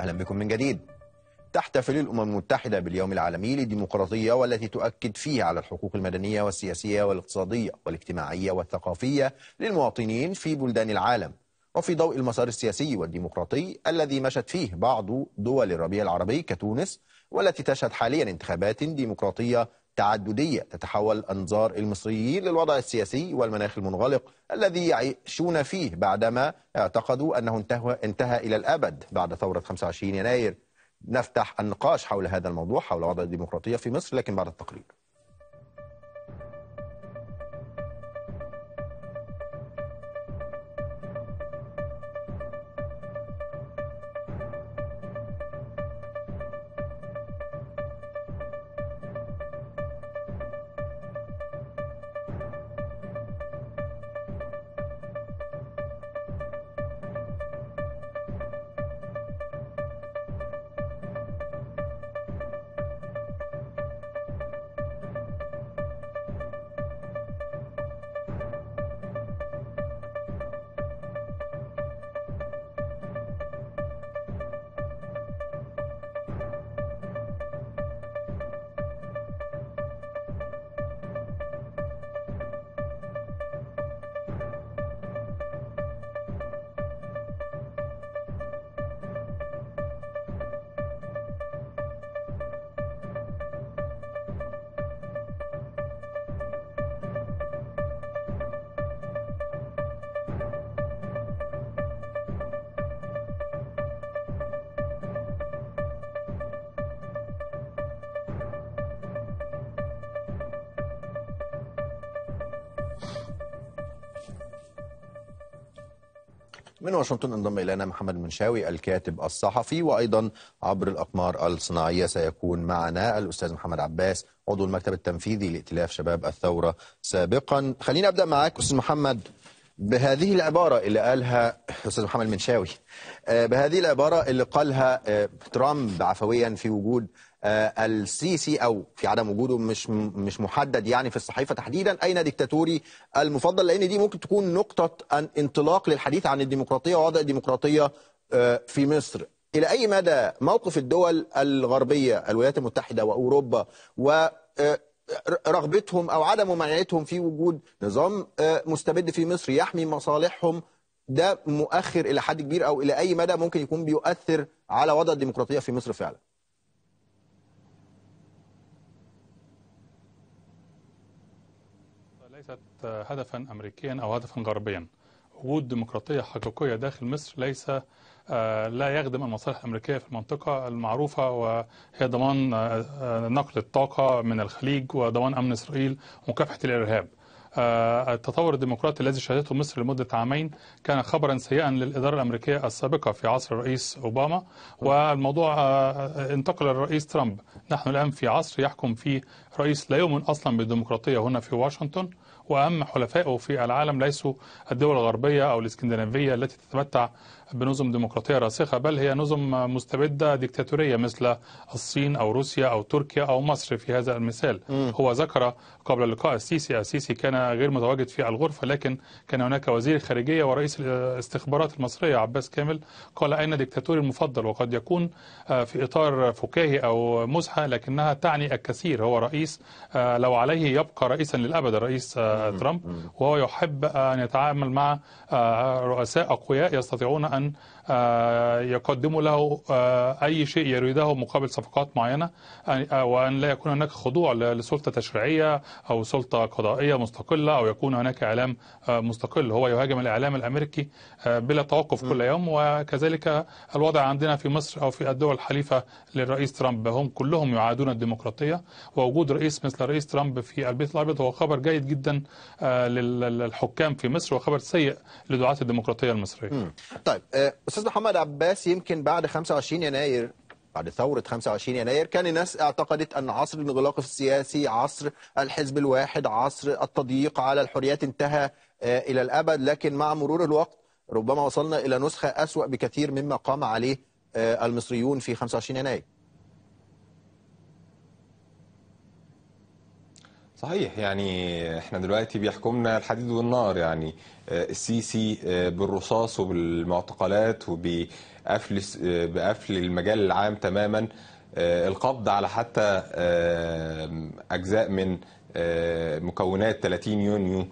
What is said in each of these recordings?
أهلا بكم من جديد تحتفل الأمم المتحدة باليوم العالمي للديمقراطية والتي تؤكد فيه على الحقوق المدنية والسياسية والاقتصادية والاجتماعية والثقافية للمواطنين في بلدان العالم وفي ضوء المسار السياسي والديمقراطي الذي مشت فيه بعض دول الربيع العربي كتونس والتي تشهد حاليا انتخابات ديمقراطية تعددية تتحول أنظار المصريين للوضع السياسي والمناخ المنغلق الذي يعيشون فيه بعدما اعتقدوا أنه انتهى, انتهى إلى الأبد بعد ثورة 25 يناير نفتح النقاش حول هذا الموضوع حول وضع الديمقراطية في مصر لكن بعد التقرير من واشنطن انضم الينا محمد المنشاوي الكاتب الصحفي وايضا عبر الاقمار الصناعيه سيكون معنا الاستاذ محمد عباس عضو المكتب التنفيذي لائتلاف شباب الثوره سابقا خليني ابدا معاك استاذ محمد بهذه العباره اللي قالها استاذ محمد المنشاوي آه، بهذه العباره اللي قالها آه، ترامب عفويا في وجود آه، السيسي او في عدم وجوده مش مش محدد يعني في الصحيفه تحديدا اين ديكتاتوري المفضل لان دي ممكن تكون نقطه انطلاق للحديث عن الديمقراطيه ووضع الديمقراطيه آه، في مصر الى اي مدى موقف الدول الغربيه الولايات المتحده واوروبا و آه، رغبتهم او عدم ممانعتهم في وجود نظام مستبد في مصر يحمي مصالحهم ده مؤخر الى حد كبير او الى اي مدى ممكن يكون بيؤثر على وضع الديمقراطيه في مصر فعلا ليست هدفا أمريكيا أو هدفا غربيا وجود ديمقراطية حقيقية داخل مصر ليس آه، لا يخدم المصالح الأمريكية في المنطقة المعروفة وهي ضمان آه، آه، نقل الطاقة من الخليج وضمان أمن إسرائيل ومكافحة الإرهاب آه، التطور الديمقراطي الذي شهدته مصر لمدة عامين كان خبرا سيئا للإدارة الأمريكية السابقة في عصر الرئيس أوباما والموضوع آه، آه، انتقل للرئيس ترامب نحن الآن في عصر يحكم فيه رئيس لا يؤمن أصلا بالديمقراطية هنا في واشنطن وأهم حلفائه في العالم ليسوا الدول الغربية أو الإسكندنافية التي تتمتع بنظم ديمقراطية راسخة بل هي نظم مستبدة ديكتاتورية مثل الصين أو روسيا أو تركيا أو مصر في هذا المثال م. هو ذكر قبل لقاء السيسي السيسي كان غير متواجد في الغرفة لكن كان هناك وزير خارجية ورئيس الاستخبارات المصرية عباس كامل قال أين دكتاتوري المفضل وقد يكون آه، في إطار فكاهي أو مزحة لكنها تعني الكثير هو رئيس آه، لو عليه يبقى رئيسا للأبد الرئيس آه، ترامب وهو يحب أن يتعامل مع رؤساء أقوياء يستطيعون أن آه، يقدموا له آه، أي شيء يريده مقابل صفقات معينة آه، وأن لا يكون هناك خضوع لسلطة تشريعية أو سلطة قضائية مستقلة أو يكون هناك إعلام مستقل هو يهاجم الإعلام الأمريكي بلا توقف كل يوم وكذلك الوضع عندنا في مصر أو في الدول الحليفة للرئيس ترامب هم كلهم يعادون الديمقراطية ووجود رئيس مثل الرئيس ترامب في البيت الأبيض هو خبر جيد جدا للحكام في مصر وخبر سيء لدعاة الديمقراطية المصرية طيب استاذ محمد عباس يمكن بعد 25 يناير بعد ثورة 25 يناير كان الناس اعتقدت أن عصر الانغلاق السياسي عصر الحزب الواحد عصر التضييق على الحريات انتهى آه، إلى الأبد لكن مع مرور الوقت ربما وصلنا إلى نسخة أسوأ بكثير مما قام عليه آه، المصريون في 25 يناير صحيح يعني احنا دلوقتي بيحكمنا الحديد والنار يعني آه، السيسي آه، بالرصاص وبالمعتقلات وبقفل بقفل المجال العام تماما آه، القبض على حتى اجزاء من مكونات 30 يونيو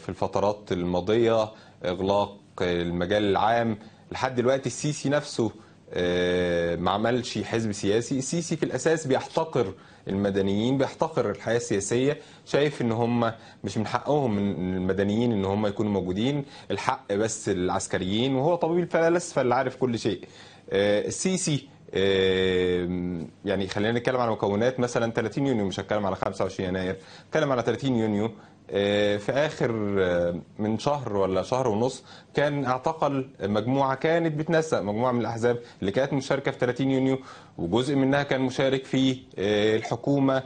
في الفترات الماضيه اغلاق المجال العام لحد دلوقتي السيسي نفسه آه، ما عملش حزب سياسي السيسي في الاساس بيحتقر المدنيين بيحتقر الحياه السياسيه شايف ان هم مش من حقهم من المدنيين ان هم يكونوا موجودين الحق بس العسكريين وهو طبيب الفلاسفه اللي عارف كل شيء آه، السيسي آه، يعني خلينا نتكلم على مكونات مثلا 30 يونيو مش هتكلم على 25 يناير هتكلم على 30 يونيو آه، في اخر آه، من شهر ولا شهر ونص كان اعتقل مجموعه كانت بتنسق مجموعه من الاحزاب اللي كانت مشاركه في 30 يونيو وجزء منها كان مشارك في آه، الحكومه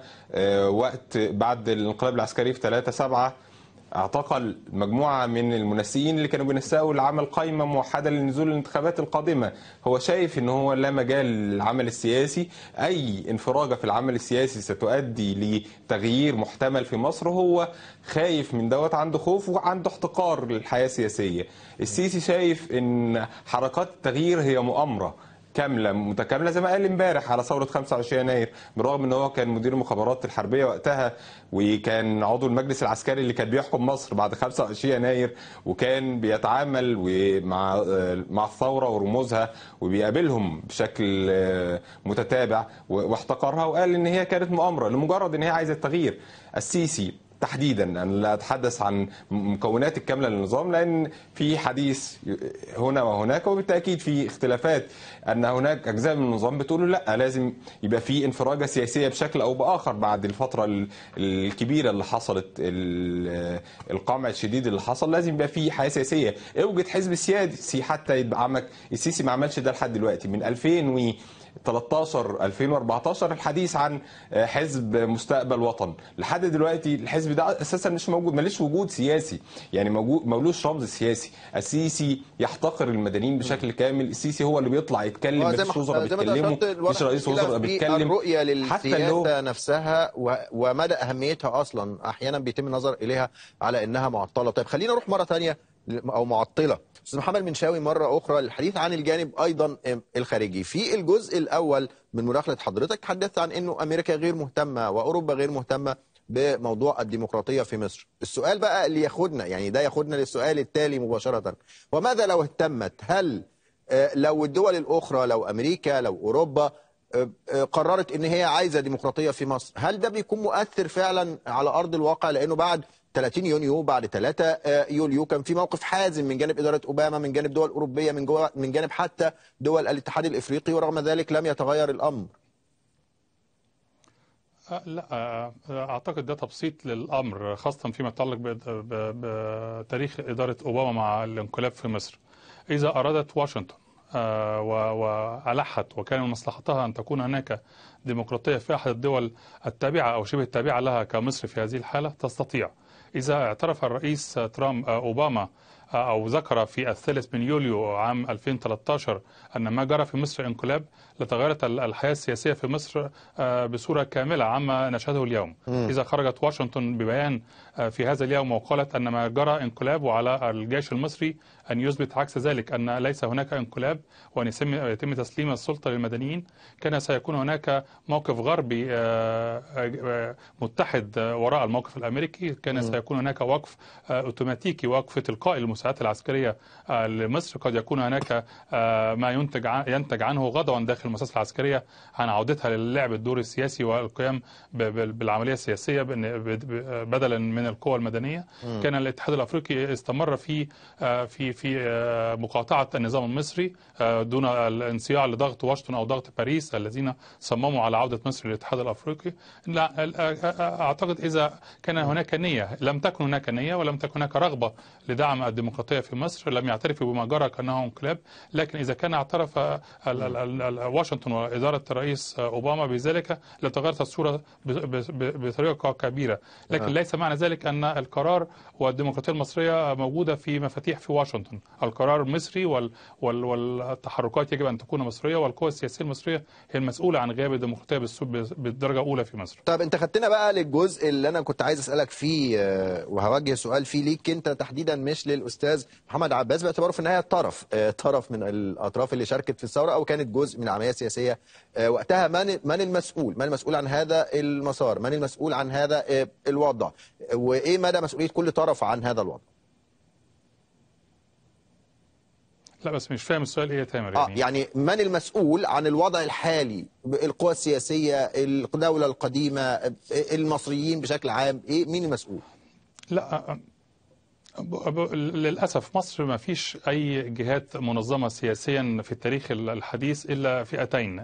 وقت بعد الانقلاب العسكري في 3 7 اعتقل مجموعة من المنسيين اللي كانوا بينسقوا لعمل قائمة موحدة لنزول الانتخابات القادمة هو شايف ان هو لا مجال للعمل السياسي اي انفراجة في العمل السياسي ستؤدي لتغيير محتمل في مصر هو خايف من دوت عنده خوف وعنده احتقار للحياة السياسية السيسي شايف ان حركات التغيير هي مؤامرة كامله متكامله زي ما قال امبارح على ثوره 25 يناير بالرغم ان هو كان مدير المخابرات الحربيه وقتها وكان عضو المجلس العسكري اللي كان بيحكم مصر بعد 25 يناير وكان بيتعامل مع مع الثوره ورموزها وبيقابلهم بشكل متتابع واحتقرها وقال ان هي كانت مؤامره لمجرد ان هي عايزه التغيير السيسي تحديدا انا يعني لا اتحدث عن مكونات الكامله للنظام لان في حديث هنا وهناك وبالتاكيد في اختلافات ان هناك اجزاء من النظام بتقول لا لازم يبقى في انفراجه سياسيه بشكل او باخر بعد الفتره الكبيره اللي حصلت القمع الشديد اللي حصل لازم يبقى في حياه سياسيه اوجد حزب سياسي حتى يدعمك السيسي ما عملش ده لحد دلوقتي من 2000 13 2014 الحديث عن آه، حزب مستقبل وطن لحد دلوقتي الحزب ده اساسا مش موجود ماليش وجود سياسي يعني موجود ملوش رمز سياسي السيسي يحتقر المدنيين بشكل كامل السيسي هو اللي بيطلع يتكلم مفيش وزراء بيتكلموا مفيش رئيس وزراء بيتكلم الرؤيه للسياسه نفسها ومدى اهميتها اصلا احيانا بيتم النظر اليها على انها معطله طيب خلينا نروح مره ثانيه او معطله استاذ محمد منشاوي مره اخرى للحديث عن الجانب ايضا الخارجي في الجزء الاول من مداخله حضرتك تحدثت عن انه امريكا غير مهتمه واوروبا غير مهتمه بموضوع الديمقراطيه في مصر السؤال بقى اللي ياخدنا يعني ده ياخدنا للسؤال التالي مباشره وماذا لو اهتمت هل آه، لو الدول الاخرى لو امريكا لو اوروبا آه، آه، قررت ان هي عايزه ديمقراطيه في مصر هل ده بيكون مؤثر فعلا على ارض الواقع لانه بعد 30 يونيو بعد 3 آه، يوليو كان في موقف حازم من جانب إدارة أوباما من جانب دول أوروبية من, جوا من جانب حتى دول الاتحاد الإفريقي ورغم ذلك لم يتغير الأمر آه، لا آه، اعتقد ده تبسيط للامر خاصه فيما يتعلق بتاريخ اداره اوباما مع الانقلاب في مصر اذا ارادت واشنطن والحت وكان من مصلحتها ان تكون هناك ديمقراطيه في احد الدول التابعه او شبه التابعه لها كمصر في هذه الحاله تستطيع إذا اعترف الرئيس ترامب آه، أوباما أو ذكر في الثالث من يوليو عام 2013 أن ما جرى في مصر انقلاب لتغيرت الحياة السياسية في مصر آه، بصورة كاملة عما نشهده اليوم إذا خرجت واشنطن ببيان آه، في هذا اليوم وقالت أن ما جرى انقلاب وعلى الجيش المصري أن يثبت عكس ذلك أن ليس هناك انقلاب وأن يتم تسليم السلطة للمدنيين كان سيكون هناك موقف غربي آه، متحد وراء الموقف الأمريكي كان سيكون هناك وقف أوتوماتيكي وقف تلقائي المساعدات العسكريه آه، لمصر قد يكون هناك آه، ما ينتج ينتج عنه غضبا داخل المؤسسه العسكريه عن عودتها للعب الدور السياسي والقيام بالعمليه السياسيه بدلا من القوى المدنيه كان الاتحاد الافريقي استمر في آه، في في مقاطعه النظام المصري دون الانصياع لضغط واشنطن او ضغط باريس الذين صمموا على عوده مصر للاتحاد الافريقي لا اعتقد اذا كان هناك نيه لم تكن هناك نيه ولم تكن هناك رغبه لدعم الديمقراطيه الديمقراطية في مصر لم يعترفوا بما جرى كأنه انقلاب لكن إذا كان اعترف واشنطن وإدارة الرئيس أوباما بذلك لتغيرت الصورة بطريقة كبيرة لكن نعم. ليس معنى ذلك أن القرار والديمقراطية المصرية موجودة في مفاتيح في واشنطن القرار مصري والتحركات يجب أن تكون مصرية والقوى السياسية المصرية هي المسؤولة عن غياب الديمقراطية بالدرجة الأولى في مصر طب أنت خدتنا بقى للجزء اللي أنا كنت عايز أسألك فيه آه، وهوجه سؤال فيه ليك أنت تحديدا مش للأستاذ الاستاذ محمد عباس باعتباره في النهايه طرف آه، طرف من الاطراف اللي شاركت في الثوره او كانت جزء من عمليه سياسيه آه، وقتها من من المسؤول من المسؤول عن هذا المسار من المسؤول عن هذا آه، الوضع وايه مدى مسؤوليه كل طرف عن هذا الوضع لا بس مش فاهم السؤال ايه يا تامر يعني. آه يعني من المسؤول عن الوضع الحالي القوى السياسيه الدوله القديمه المصريين بشكل عام ايه مين المسؤول لا للأسف مصر ما فيش أي جهات منظمة سياسيا في التاريخ الحديث إلا فئتين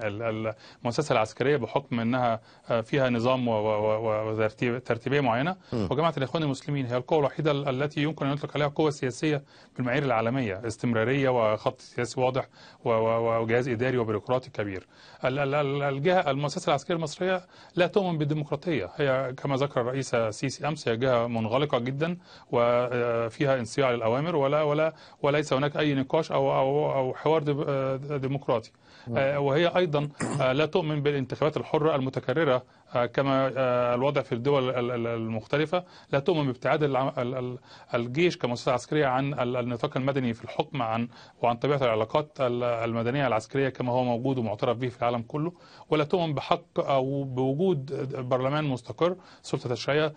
المؤسسة العسكرية بحكم أنها آه، فيها نظام وترتيبية معينة وجماعة الإخوان المسلمين هي القوة الوحيدة التي يمكن أن يطلق عليها قوة سياسية بالمعايير العالمية استمرارية وخط سياسي واضح وجهاز إداري وبيروقراطي كبير الجهة المؤسسة العسكرية المصرية لا تؤمن بالديمقراطية هي كما ذكر الرئيس السيسي أمس هي جهة منغلقة جدا و آه، فيها انصياع للأوامر ولا ولا وليس هناك أي نقاش أو أو أو حوار آه، ديمقراطي آه، نعم. وهي أيضا آه، لا تؤمن بالانتخابات الحرة المتكررة آه، كما الوضع في الدول المختلفة لا تؤمن بابتعاد الجيش كمؤسسة عسكرية عن النطاق المدني في الحكم عن وعن طبيعة العلاقات المدنية العسكرية كما هو موجود ومعترف به في العالم كله ولا تؤمن بحق أو بوجود برلمان مستقر سلطة تشريعية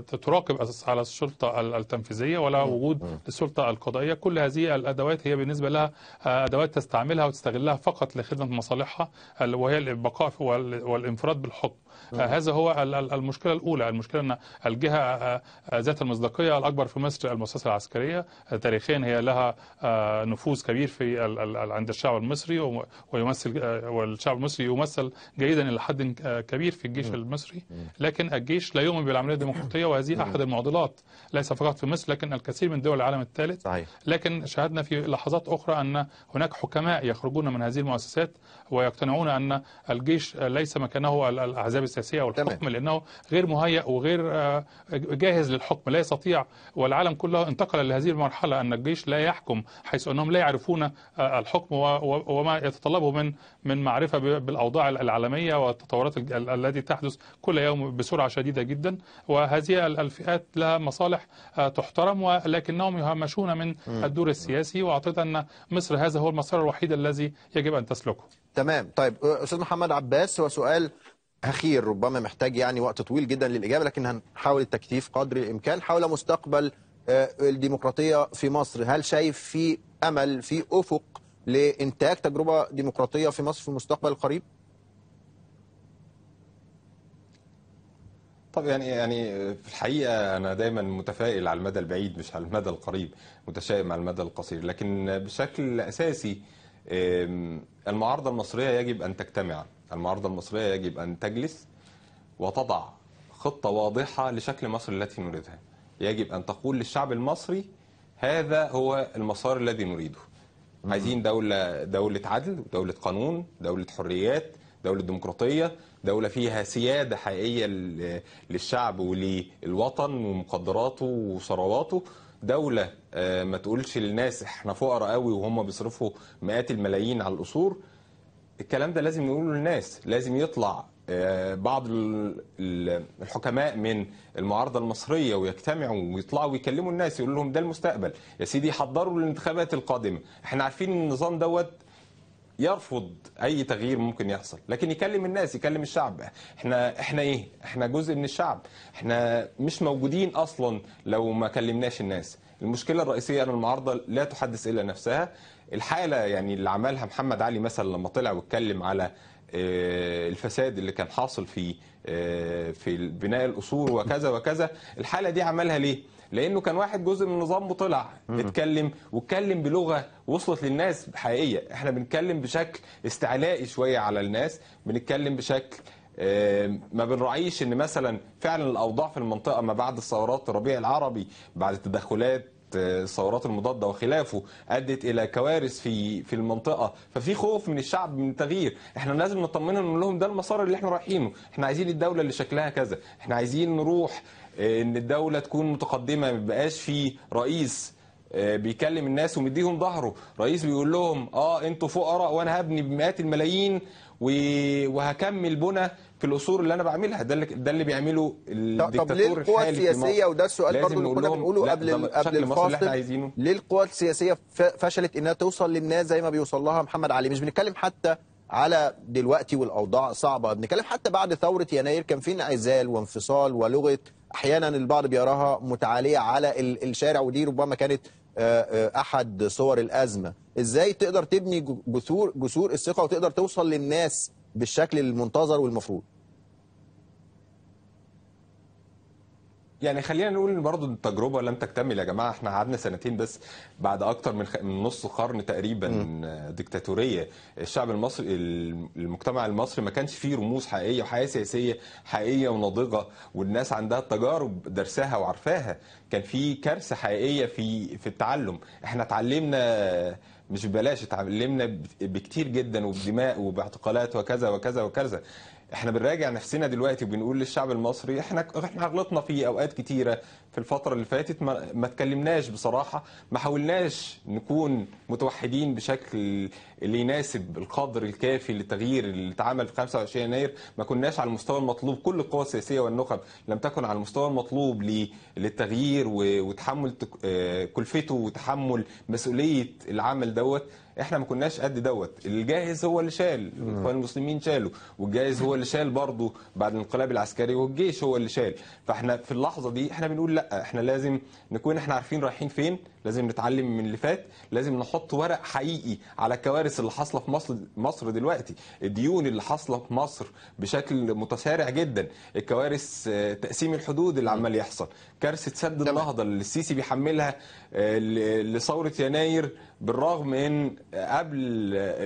تراقب على السلطة التنفيذية ولا نعم. وجود نعم. للسلطة القضائية كل هذه الأدوات هي بالنسبة لها أدوات تستعملها وتستغلها فقط لخدمة مصالحها وهي البقاء والانفراد بالحكم آه، هذا هو المشكله الاولى المشكله ان الجهه آه، آه، ذات المصداقيه الاكبر في مصر المؤسسه العسكريه تاريخيا هي لها نفوذ كبير في عند الشعب المصري ويمثل والشعب المصري يمثل جيدا الى حد كبير في الجيش المصري لكن الجيش لا يؤمن بالعمليه الديمقراطيه وهذه احد المعضلات ليس فقط في مصر لكن الكثير من دول العالم الثالث لكن شاهدنا في لحظات اخرى ان هناك حكماء يخرجون من هذه المؤسسات ويقتنعون ان الجيش ليس مكانه الاحزاب الأحزاب السياسية والحكم تمام. لأنه غير مهيئ وغير آه، جاهز للحكم لا يستطيع والعالم كله انتقل لهذه المرحلة أن الجيش لا يحكم حيث أنهم لا يعرفون آه، الحكم وما يتطلبه من من معرفة بالأوضاع العالمية والتطورات التي تحدث كل يوم بسرعة شديدة جدا وهذه الفئات لها مصالح آه، تحترم ولكنهم يهمشون من الدور السياسي وأعتقد أن مصر هذا هو المسار الوحيد الذي يجب أن تسلكه تمام طيب أستاذ محمد عباس هو سؤال اخير ربما محتاج يعني وقت طويل جدا للاجابه لكن هنحاول التكثيف قدر الامكان حول مستقبل آه، الديمقراطيه في مصر هل شايف في امل في افق لانتاج تجربه ديمقراطيه في مصر في المستقبل القريب طب يعني يعني في الحقيقه انا دايما متفائل على المدى البعيد مش على المدى القريب متشائم على المدى القصير لكن بشكل اساسي المعارضه المصريه يجب ان تجتمع المعارضه المصريه يجب ان تجلس وتضع خطه واضحه لشكل مصر التي نريدها. يجب ان تقول للشعب المصري هذا هو المسار الذي نريده. عايزين دوله دوله عدل، دوله قانون، دوله حريات، دوله ديمقراطيه، دوله فيها سياده حقيقيه للشعب وللوطن ومقدراته وثرواته. دولة آه، ما تقولش للناس احنا فقراء قوي وهم بيصرفوا مئات الملايين على القصور الكلام ده لازم نقوله للناس لازم يطلع آه، بعض الحكماء من المعارضة المصرية ويجتمعوا ويطلعوا ويكلموا الناس يقولوا لهم ده المستقبل يا سيدي حضروا للانتخابات القادمة احنا عارفين ان النظام دوت يرفض اي تغيير ممكن يحصل لكن يكلم الناس يكلم الشعب احنا احنا ايه احنا جزء من الشعب احنا مش موجودين اصلا لو ما كلمناش الناس المشكله الرئيسيه ان المعارضه لا تحدث الا نفسها الحاله يعني اللي عملها محمد علي مثلا لما طلع واتكلم على آه، الفساد اللي كان حاصل في آه، في بناء القصور وكذا وكذا الحاله دي عملها ليه لانه كان واحد جزء من النظام وطلع اتكلم واتكلم بلغه وصلت للناس حقيقيه احنا بنتكلم بشكل استعلائي شويه على الناس بنتكلم بشكل آه، ما بنراعيش ان مثلا فعلا الاوضاع في المنطقه ما بعد الثورات الربيع العربي بعد التدخلات الثورات المضاده وخلافه ادت الى كوارث في في المنطقه ففي خوف من الشعب من التغيير احنا لازم نطمنهم نقول لهم ده المسار اللي احنا رايحينه احنا عايزين الدوله اللي شكلها كذا احنا عايزين نروح آه، ان الدوله تكون متقدمه ما في رئيس آه، بيكلم الناس ومديهم ظهره رئيس بيقول لهم اه انتوا فقراء وانا هبني بمئات الملايين وهكمل بنى في القصور اللي انا بعملها ده اللي ده اللي بيعمله الدكتاتور الحالي طب ليه القوى السياسيه وده السؤال برضه اللي كنا بنقوله قبل قبل الفاصل اللي احنا ليه القوى السياسيه فشلت انها توصل للناس زي ما بيوصل لها محمد علي مش بنتكلم حتى على دلوقتي والاوضاع صعبه بنتكلم حتى بعد ثوره يناير كان في انعزال وانفصال ولغه احيانا البعض بيراها متعاليه على الشارع ودي ربما كانت آه، آه، احد صور الازمه ازاي تقدر تبني جسور جسور الثقه وتقدر توصل للناس بالشكل المنتظر والمفروض يعني خلينا نقول برضه التجربه لم تكتمل يا جماعه احنا قعدنا سنتين بس بعد اكتر من, خ... من نص قرن تقريبا م. الشعب المصري المجتمع المصري ما كانش فيه رموز حقيقيه وحياه سياسيه حقيقيه وناضجه والناس عندها تجارب درسها وعارفاها كان في كارثه حقيقيه في في التعلم احنا اتعلمنا مش ببلاش اتعلمنا بكتير جدا وبدماء وباعتقالات وكذا وكذا وكذا احنا بنراجع نفسنا دلوقتي وبنقول للشعب المصري احنا احنا غلطنا في اوقات كتيره في الفترة اللي فاتت ما, ما تكلمناش بصراحة ما حاولناش نكون متوحدين بشكل اللي يناسب القدر الكافي للتغيير اللي اتعمل في 25 يناير ما كناش على المستوى المطلوب كل القوى السياسية والنخب لم تكن على المستوى المطلوب للتغيير وتحمل آه، كلفته وتحمل مسؤولية العمل دوت احنا ما كناش قد دوت الجاهز هو اللي شال الاخوان المسلمين شالوا والجاهز هو اللي شال برضه بعد الانقلاب العسكري والجيش هو اللي شال فاحنا في اللحظه دي احنا بنقول لا لا احنا لازم نكون احنا عارفين رايحين فين لازم نتعلم من اللي فات لازم نحط ورق حقيقي على الكوارث اللي حاصله في مصر مصر دلوقتي الديون اللي حاصله في مصر بشكل متسارع جدا الكوارث آه، تقسيم الحدود اللي عمال يحصل كارثه سد النهضه اللي السيسي بيحملها آه، لثوره يناير بالرغم ان آه، قبل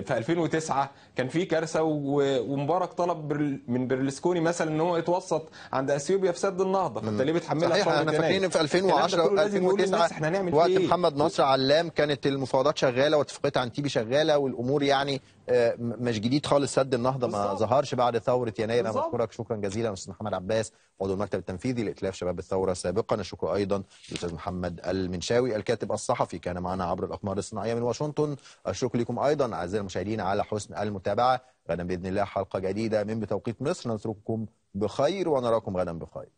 في 2009 كان في كارثه ومبارك طلب من برلسكوني مثلا ان هو يتوسط عند اثيوبيا في سد النهضه فانت ليه بتحملها صحيح احنا فاكرين في 2010 2009 احنا هنعمل ايه؟ محمد نصر علام كانت المفاوضات شغاله واتفاقيه عن تيبي شغاله والامور يعني آه، مش جديد خالص سد النهضه ما ظهرش بعد ثوره يناير انا بشكرك شكرا جزيلا استاذ محمد عباس عضو المكتب التنفيذي لائتلاف شباب الثوره سابقا الشكر ايضا للاستاذ محمد المنشاوي الكاتب الصحفي كان معنا عبر الاقمار الصناعيه من واشنطن الشكر لكم ايضا اعزائي المشاهدين على حسن المتابعه غدا باذن الله حلقه جديده من بتوقيت مصر نترككم بخير ونراكم غدا بخير